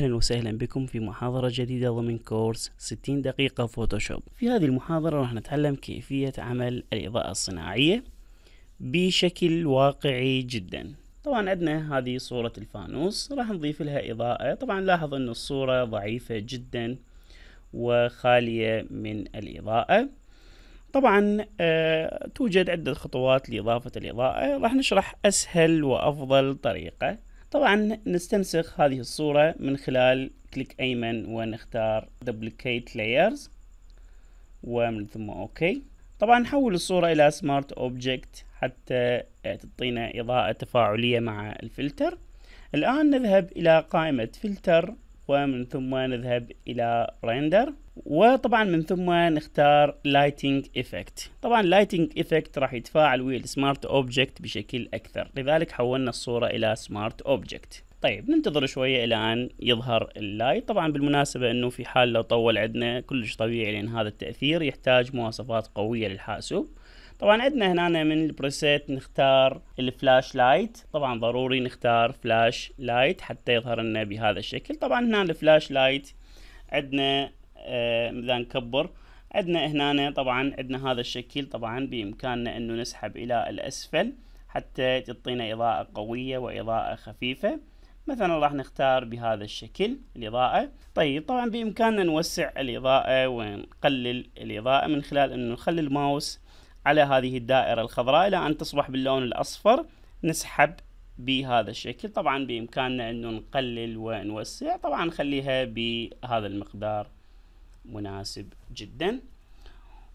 أهلا وسهلا بكم في محاضرة جديدة ضمن كورس 60 دقيقة فوتوشوب في هذه المحاضرة راح نتعلم كيفية عمل الإضاءة الصناعية بشكل واقعي جدا طبعا عندنا هذه صورة الفانوس راح نضيف لها إضاءة طبعا لاحظ أن الصورة ضعيفة جدا وخالية من الإضاءة طبعا آه، توجد عدة خطوات لإضافة الإضاءة راح نشرح أسهل وأفضل طريقة طبعا نستنسخ هذه الصورة من خلال كليك أيمن ونختار دوبليكيت لايرز ومن ثم أوكي طبعا نحول الصورة إلى سمارت أوبجكت حتى تعطينا إضاءة تفاعلية مع الفلتر الآن نذهب إلى قائمة فلتر ومن ثم نذهب الى ريندر وطبعا من ثم نختار لايتنج ايفكت طبعا لايتنج ايفكت راح يتفاعل ويا السمارت اوبجكت بشكل اكثر لذلك حولنا الصوره الى سمارت اوبجكت طيب ننتظر شوية إلى أن يظهر اللايت طبعا بالمناسبة أنه في حال لو طول عندنا كلش طبيعي لأن هذا التأثير يحتاج مواصفات قوية للحاسوب طبعا عندنا هنا من البريسيت نختار الفلاش لايت طبعا ضروري نختار فلاش لايت حتى يظهر لنا بهذا الشكل طبعا هنا الفلاش لايت عندنا آه، اذا نكبر عندنا هنا طبعا عندنا هذا الشكل طبعا بامكاننا انه نسحب الى الاسفل حتى تعطينا اضاءة قوية واضاءة خفيفة مثلا راح نختار بهذا الشكل الاضاءة طيب طبعا بامكاننا نوسع الاضاءة ونقلل الاضاءة من خلال انه نخلي الماوس على هذه الدائرة الخضراء إلى أن تصبح باللون الأصفر نسحب بهذا الشكل طبعا بإمكاننا أنه نقلل ونوسع طبعا نخليها بهذا المقدار مناسب جدا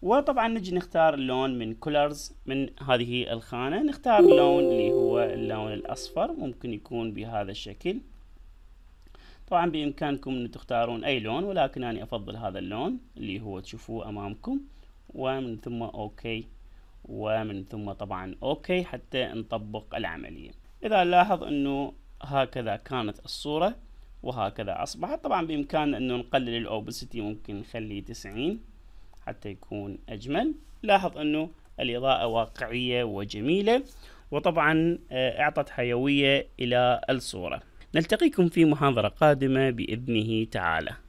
وطبعا نجي نختار اللون من كولرز من هذه الخانة نختار لون اللي هو اللون الأصفر ممكن يكون بهذا الشكل طبعا بإمكانكم أن تختارون أي لون ولكن أنا أفضل هذا اللون اللي هو تشوفوه أمامكم ومن ثم أوكي ومن ثم طبعا اوكي حتى نطبق العملية اذا نلاحظ انه هكذا كانت الصورة وهكذا اصبحت طبعا بامكاننا انه نقلل الاوبسيتي ممكن نخليه 90 حتى يكون اجمل لاحظ انه الاضاءة واقعية وجميلة وطبعا آه، اعطت حيوية الى الصورة نلتقيكم في محاضرة قادمة بإذنه تعالى